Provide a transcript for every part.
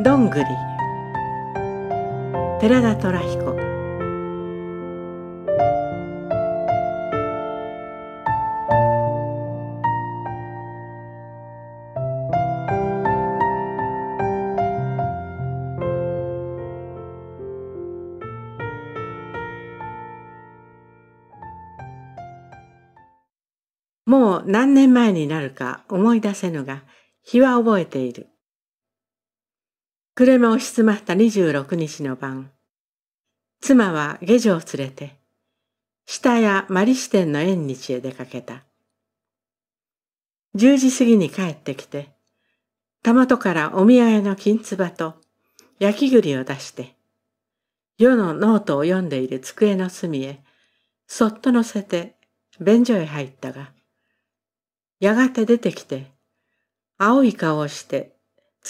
どんぐり寺田虎彦もう何年前になるか思い出せぬが日は覚えている。車を静まった26日の晩、妻は下女を連れて、下やマリ支店の縁日へ出かけた。10時過ぎに帰ってきて、たまとからお見合いの金つばと焼き栗を出して、世のノートを読んでいる机の隅へ、そっと乗せて便所へ入ったが、やがて出てきて、青い顔をして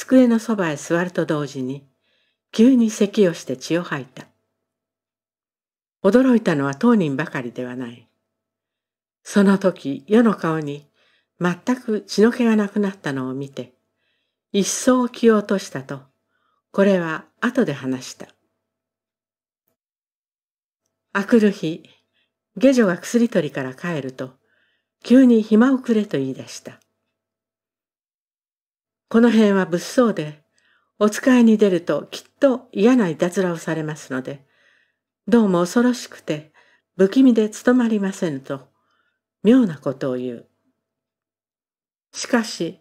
机のそばへ座ると同時に、急に咳をして血を吐いた。驚いたのは当人ばかりではない。その時、世の顔に全く血の気がなくなったのを見て、一層気を落としたと、これは後で話した。あくる日、下女が薬取りから帰ると、急に暇をくれと言い出した。この辺は物騒で、お使いに出るときっと嫌ないたずらをされますので、どうも恐ろしくて、不気味で務まりませんと、妙なことを言う。しかし、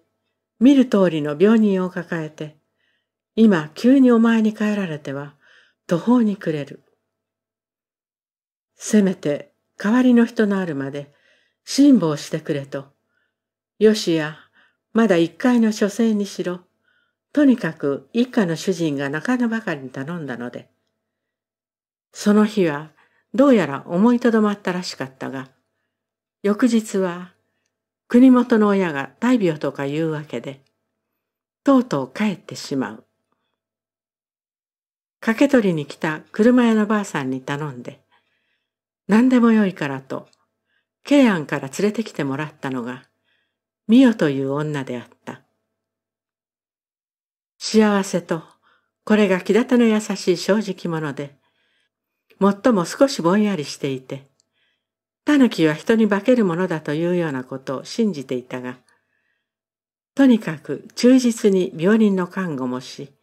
見る通りの病人を抱えて、今急にお前に帰られては、途方に暮れる。せめて代わりの人のあるまで辛抱してくれと、よしやまだ1階の書生にしろ、とにかく一家の主人がか野ばかりに頼んだので、その日はどうやら思いとどまったらしかったが、翌日は国元の親が大病とか言うわけで、とうとう帰ってしまう。駆け取りに来た車屋のばあさんに頼んで、何でもよいからと、慶安から連れてきてもらったのが、ミオという女であった。幸せと、これが気立ての優しい正直者で、最も少しぼんやりしていて、タヌキは人に化けるものだというようなことを信じていたが、とにかく忠実に病人の看護もし、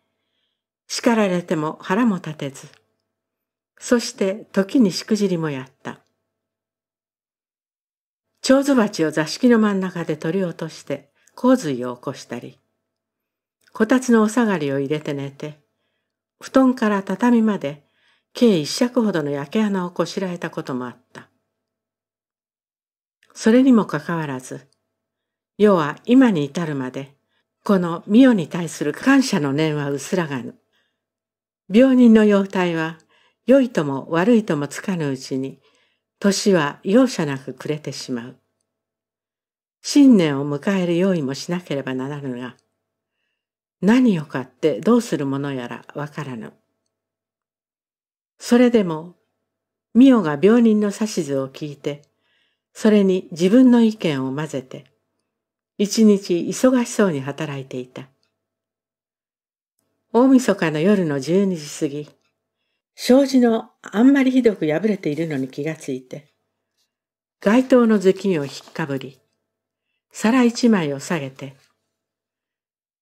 叱られても腹も立てず、そして時にしくじりもやった。蝶ズ鉢を座敷の真ん中で取り落として洪水を起こしたりこたつのお下がりを入れて寝て布団から畳まで計一尺ほどの焼け穴をこしらえたこともあった。それにもかかわらず、世は今に至るまで、この美代に対する感謝の念は薄らがぬ。病人の容体は、良いとも悪いともつかぬうちに年は容赦なく暮れてしまう。新年を迎える用意もしなければならぬが、何を買ってどうするものやらわからぬ。それでも、ミオが病人の指図を聞いて、それに自分の意見を混ぜて、一日忙しそうに働いていた。大晦日の夜の12時過ぎ、障子のあんまりひどく破れているのに気がついて、街灯の頭巾を引っかぶり、皿一枚を下げて、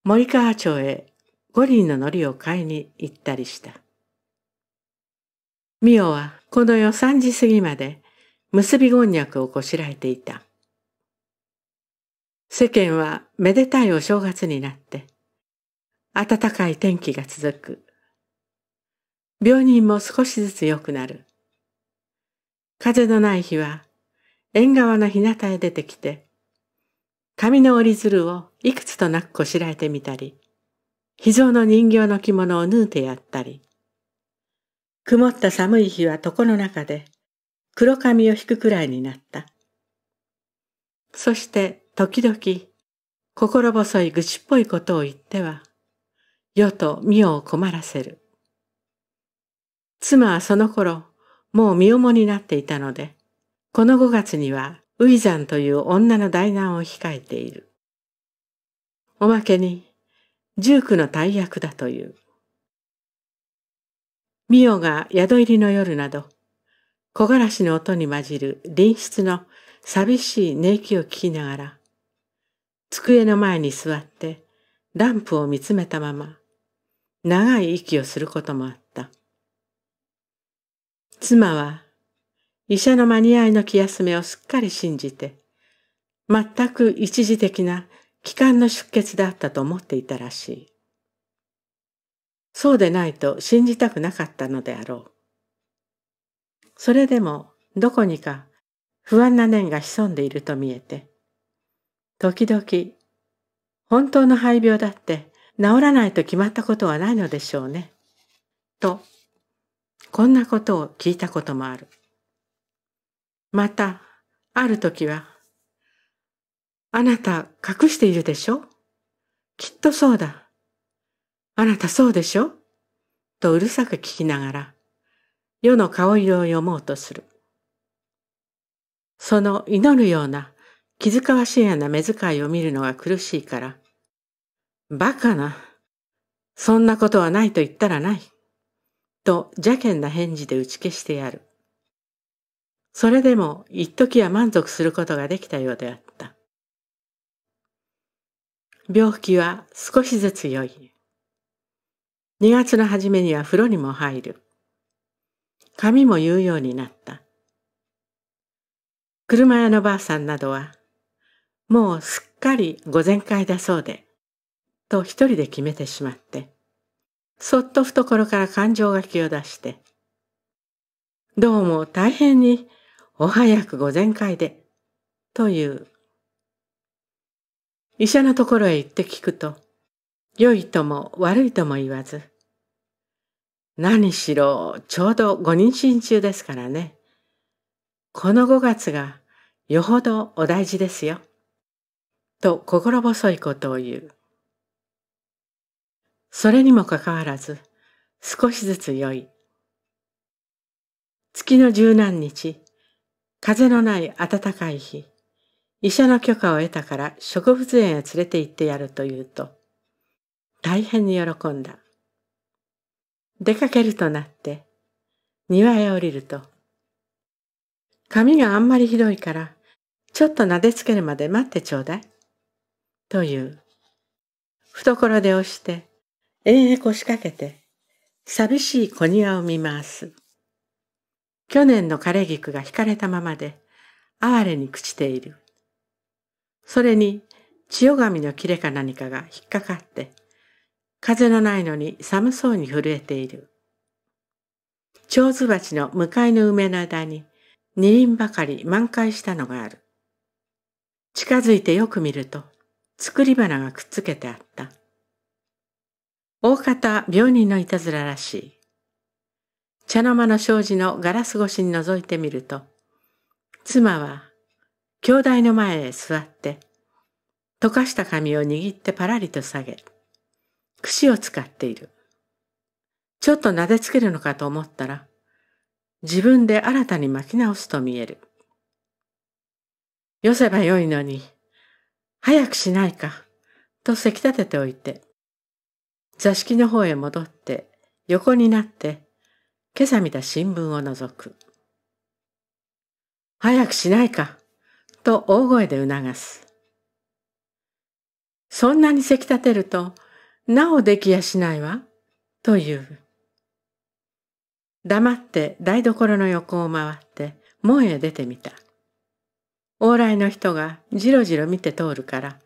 森川町へ五輪の糊を買いに行ったりした。美代はこの夜三時過ぎまで結びこんにゃくをこしらえていた。世間はめでたいお正月になって、暖かい天気が続く。病人も少しずつ良くなる。風のない日は、縁側の日向へ出てきて、紙の折り鶴をいくつとなくこしらえてみたり、秘蔵の人形の着物を縫うてやったり、曇った寒い日は床の中で黒髪を引くくらいになった。そして時々心細い愚痴っぽいことを言っては、世と身を困らせる。妻はその頃、もう身重になっていたので、この5月には、ウイザンという女の大難を控えている。おまけに、十九の大役だという。ミオが宿入りの夜など、木枯らしの音に混じる隣室の寂しい寝息を聞きながら、机の前に座ってランプを見つめたまま、長い息をすることもあった。妻は医者の間に合いの気休めをすっかり信じて、全く一時的な気管の出血だったと思っていたらしい。そうでないと信じたくなかったのであろう。それでもどこにか不安な念が潜んでいると見えて、時々、本当の肺病だって治らないと決まったことはないのでしょうね、とこんなことを聞いたこともある。また、ある時は、あなた隠しているでしょきっとそうだ。あなたそうでしょとうるさく聞きながら、世の顔色を読もうとする。その祈るような気遣わしやな目遣いを見るのが苦しいから、バカな。そんなことはないと言ったらない。と邪険な返事で打ち消してやる。それでも一時は満足することができたようであった。病気は少しずつ良い。2月の初めには風呂にも入る。髪も言うようになった。車屋のばあさんなどは、もうすっかり午前会だそうで、と一人で決めてしまって、そっと懐から感情書きを出して、どうも大変にお早くご全開で、という。医者のところへ行って聞くと、良いとも悪いとも言わず、何しろちょうどご妊娠中ですからね。この5月がよほどお大事ですよ。と心細いことを言う。それにもかかわらず、少しずつ良い。月の十何日、風のない暖かい日、医者の許可を得たから植物園へ連れて行ってやると言うと、大変に喜んだ。出かけるとなって、庭へ降りると、髪があんまりひどいから、ちょっと撫でつけるまで待ってちょうだい。という。懐で押して、えへ腰掛けて、寂しい小庭を見回す。去年の枯れ菊が引かれたままで、哀れに朽ちている。それに、千代紙の切れか何かが引っかかって、風のないのに寒そうに震えている。蝶子鉢の向かいの梅の枝に、二輪ばかり満開したのがある。近づいてよく見ると、作り花がくっつけてあった。大方病人のいたずららしい。茶の間の障子のガラス越しに覗いてみると、妻は兄弟の前へ座って、溶かした紙を握ってパラリと下げ、櫛を使っている。ちょっと撫でつけるのかと思ったら、自分で新たに巻き直すと見える。よせばよいのに、早くしないか、とせき立てておいて、座敷の方へ戻って、横になって、今朝見た新聞を覗く。早くしないか、と大声で促す。そんなにせき立てると、なおできやしないわ、と言う。黙って台所の横を回って門へ出てみた。往来の人がじろじろ見て通るから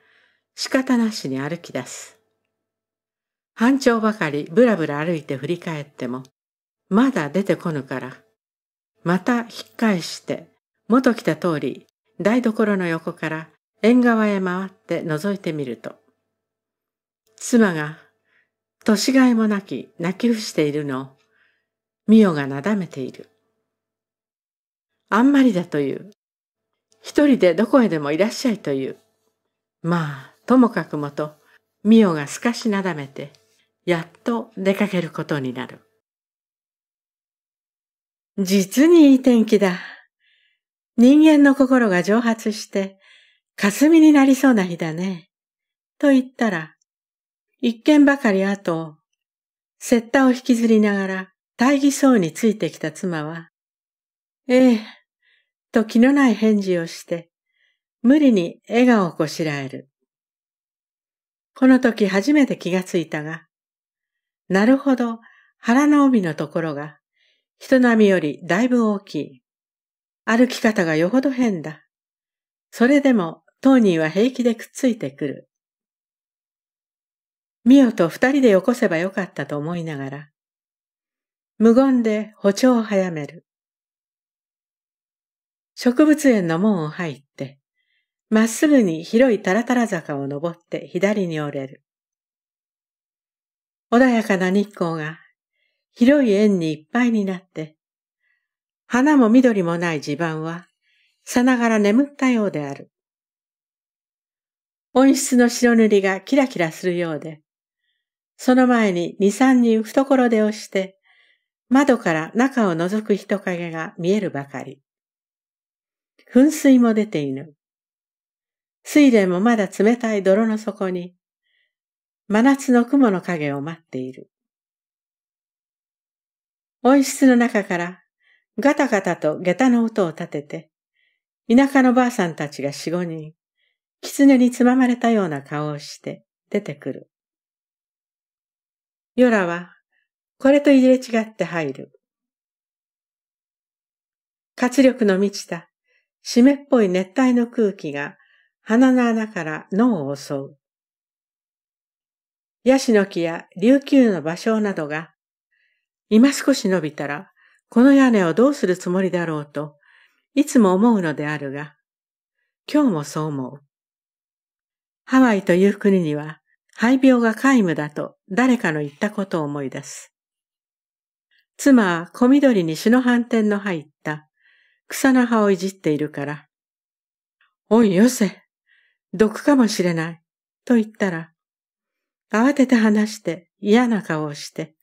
仕方なしに歩き出す。半丁ばかりぶらぶら歩いて振り返っても、まだ出てこぬから。また引っ返して、元来た通り、台所の横から縁側へ回って覗いてみると、妻が、年がいもなき泣き伏しているのを、美代がなだめている。あんまりだという。一人でどこへでもいらっしゃいという。まあ、ともかくもと、美代が透かしなだめて、やっと出かけることになる。実にいい天気だ。人間の心が蒸発して、霞になりそうな日だね。と言ったら、一軒ばかり後、雪駄を引きずりながら大義そうについてきた妻は、ええ、と気のない返事をして、無理に笑顔をこしらえる。この時初めて気がついたが、なるほど、腹の帯のところが、人並みよりだいぶ大きい。歩き方がよほど変だ。それでも、当人は平気でくっついてくる。ミオと二人でよこせばよかったと思いながら、無言で歩調を早める。植物園の門を入って、まっすぐに広いタラタラ坂を登って左に折れる。穏やかな日光が広い円にいっぱいになって、花も緑もない地盤はさながら眠ったようである。温室の白塗りがキラキラするようで、その前に二三人懐で押して、窓から中を覗く人影が見えるばかり。噴水も出ていぬ。水田もまだ冷たい泥の底に、真夏の雲の影を待っている。温室の中からガタガタと下駄の音を立てて、田舎のばあさんたちが四五人、狐につままれたような顔をして出てくる。ヨラは、これと入れ違って入る。活力の満ちた、湿っぽい熱帯の空気が鼻の穴から脳を襲う。ヤシの木や琉球の芭蕉などが、今少し伸びたら、この屋根をどうするつもりだろうと、いつも思うのであるが、今日もそう思う。ハワイという国には、肺病が皆無だと誰かの言ったことを思い出す。妻は小緑に死の斑点の入った草の葉をいじっているから、おいよせ、毒かもしれない、と言ったら、慌てて話して嫌な顔をして、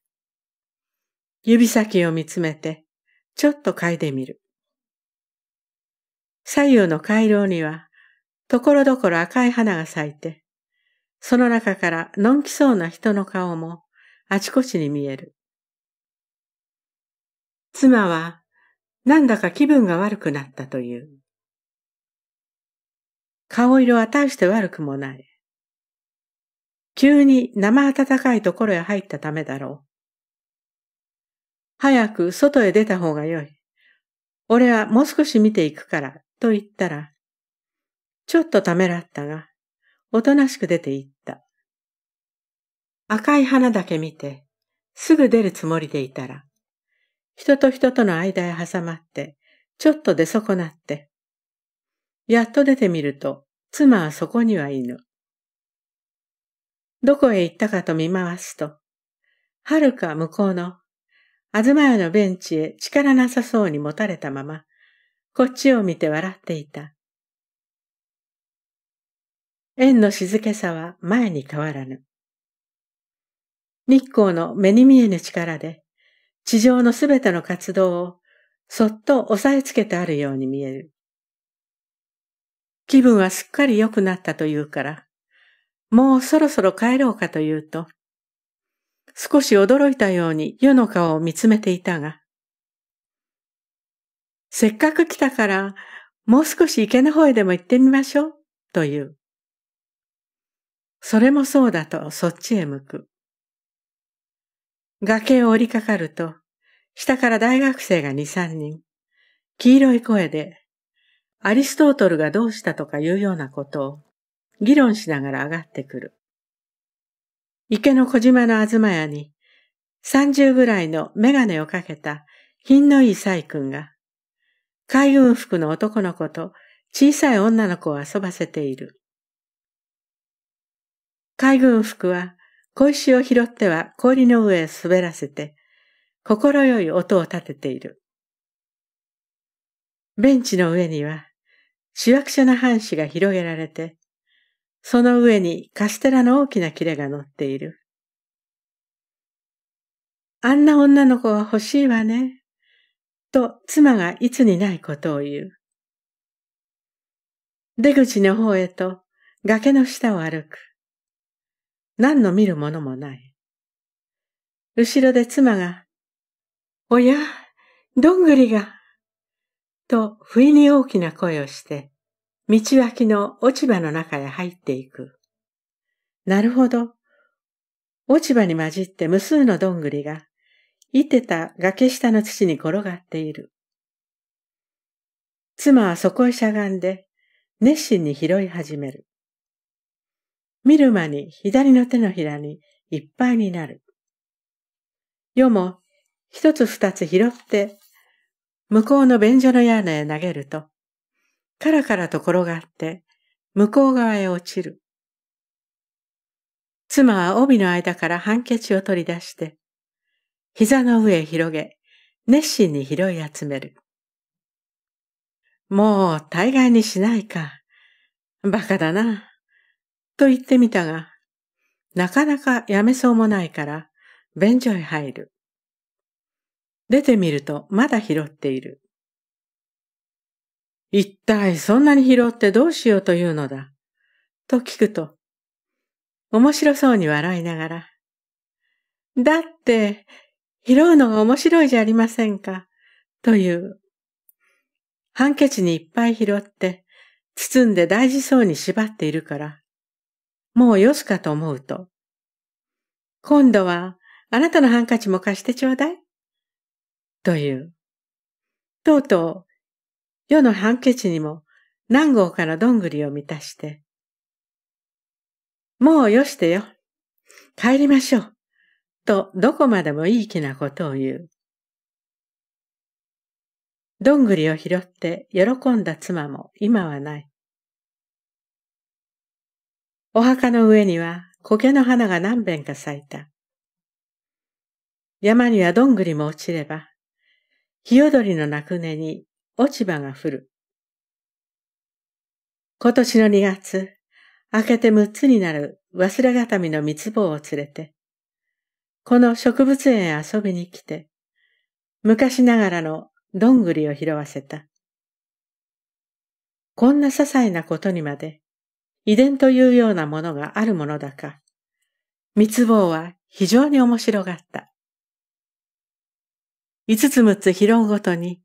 指先を見つめて、ちょっと嗅いでみる。左右の回廊には、ところどころ赤い花が咲いて、その中からのんきそうな人の顔もあちこちに見える。妻はなんだか気分が悪くなったという。顔色は大して悪くもない。急に生暖かいところへ入ったためだろう。早く外へ出た方がよい。俺はもう少し見ていくから、と言ったら、ちょっとためらったが、おとなしく出て行った。赤い花だけ見て、すぐ出るつもりでいたら、人と人との間へ挟まって、ちょっと出損なって、やっと出てみると、妻はそこにはいぬ。どこへ行ったかと見回すと、はるか向こうの、東屋のベンチへ力なさそうに持たれたまま、こっちを見て笑っていた。縁の静けさは前に変わらぬ。日光の目に見えぬ力で、地上のすべての活動をそっと押さえつけてあるように見える。気分はすっかり良くなったというから、もうそろそろ帰ろうかというと、少し驚いたように湯の顔を見つめていたが、せっかく来たから、もう少し池の方へでも行ってみましょう、という。それもそうだとそっちへ向く。崖を降りかかると、下から大学生が二三人、黄色い声で、アリストートルがどうしたとかいうようなことを、議論しながら上がってくる。池の小島の東屋に、30ぐらいのメガネをかけた品のいい細君が、海運服の男の子と小さい女の子を遊ばせている。海軍服は小石を拾っては氷の上へ滑らせて、心よい音を立てている。ベンチの上には、市役所の半紙が広げられて、その上にカステラの大きな切れが乗っている。あんな女の子は欲しいわね。と妻がいつにないことを言う。出口の方へと崖の下を歩く。何の見るものもない。後ろで妻が、おや、どんぐりが、と不意に大きな声をして、道脇の落ち葉の中へ入っていく。なるほど。落ち葉に混じって無数のどんぐりが、いてた崖下の土に転がっている。妻はそこへしゃがんで、熱心に拾い始める。見る間に左の手のひらにいっぱいになる。世も一つ二つ拾って、向こうの便所の屋根へ投げると、カラカラと転がって、向こう側へ落ちる。妻は帯の間からハンケチを取り出して、膝の上へ広げ、熱心に拾い集める。もう、大概にしないか。馬鹿だな。と言ってみたが、なかなかやめそうもないから、便所へ入る。出てみるとまだ拾っている。一体そんなに拾ってどうしようというのだ。と聞くと、面白そうに笑いながら、だって、拾うのが面白いじゃありませんか、という。ハンケチにいっぱい拾って、包んで大事そうに縛っているから、もうよすかと思うと、今度はあなたのハンカチも貸してちょうだい、という。とうとう世の判決にも何号からどんぐりを満たして、もうよしてよ。帰りましょう。と、どこまでもいい気なことを言う。どんぐりを拾って喜んだ妻も今はない。お墓の上には苔の花が何遍か咲いた。山にはどんぐりも落ちれば、ひよどりの鳴く根に落ち葉が降る。今年の2月、明けて6つになる忘れがたみの蜜棒を連れて、この植物園へ遊びに来て、昔ながらのどんぐりを拾わせた。こんな些細なことにまで、遺伝というようなものがあるものだか、蜜棒は非常に面白がった。五つ六つ拾うごとに、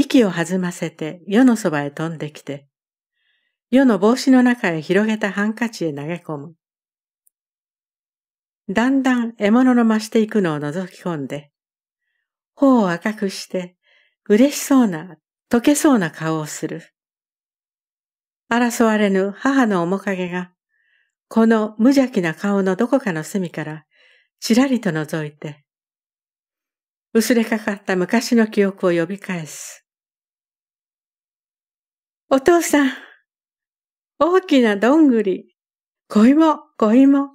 息を弾ませて世のそばへ飛んできて、世の帽子の中へ広げたハンカチへ投げ込む。だんだん獲物の増していくのを覗き込んで、頬を赤くして、嬉しそうな、溶けそうな顔をする。争われぬ母の面影が、この無邪気な顔のどこかの隅から、ちらりと覗いて、薄れかかった昔の記憶を呼び返す。お父さん、大きなどんぐり、小芋、小芋。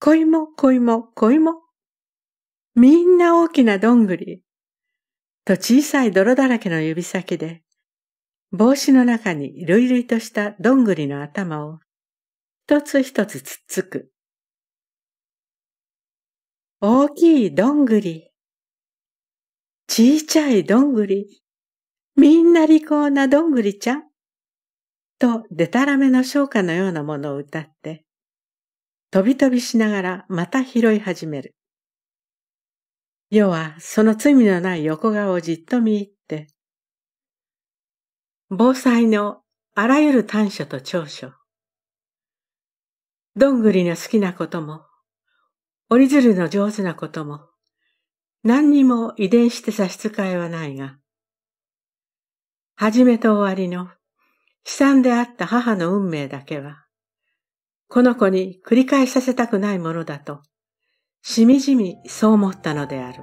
小芋、小芋、小芋。みんな大きなどんぐり。と小さい泥だらけの指先で、帽子の中にルイルイとしたどんぐりの頭を一つ一つつっつく。大きいどんぐり。小さいどんぐり。みんな利口などんぐりちゃん。と、でたらめの昇華のようなものを歌って、飛び飛びしながらまた拾い始める。世はその罪のない横顔をじっと見入って、防災のあらゆる短所と長所、どんぐりの好きなことも、折り鶴の上手なことも、何にも遺伝して差し支えはないが、始めと終わりの悲惨であった母の運命だけは、この子に繰り返させたくないものだと、しみじみそう思ったのである。